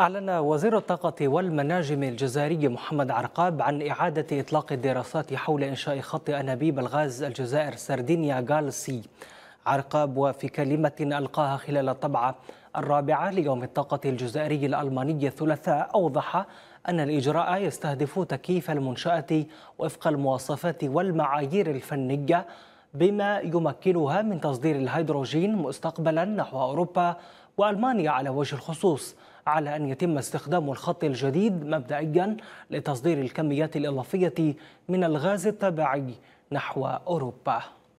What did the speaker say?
أعلن وزير الطاقة والمناجم الجزائري محمد عرقاب عن إعادة إطلاق الدراسات حول إنشاء خط أنابيب الغاز الجزائر سردينيا غالسي عرقاب وفي كلمة ألقاها خلال الطبعة الرابعة ليوم الطاقة الجزائري الألماني الثلاثاء أوضح أن الإجراء يستهدف تكييف المنشأة وفق المواصفات والمعايير الفنية بما يمكنها من تصدير الهيدروجين مستقبلا نحو أوروبا وألمانيا على وجه الخصوص على أن يتم استخدام الخط الجديد مبدئيا لتصدير الكميات الإضافية من الغاز التابعي نحو أوروبا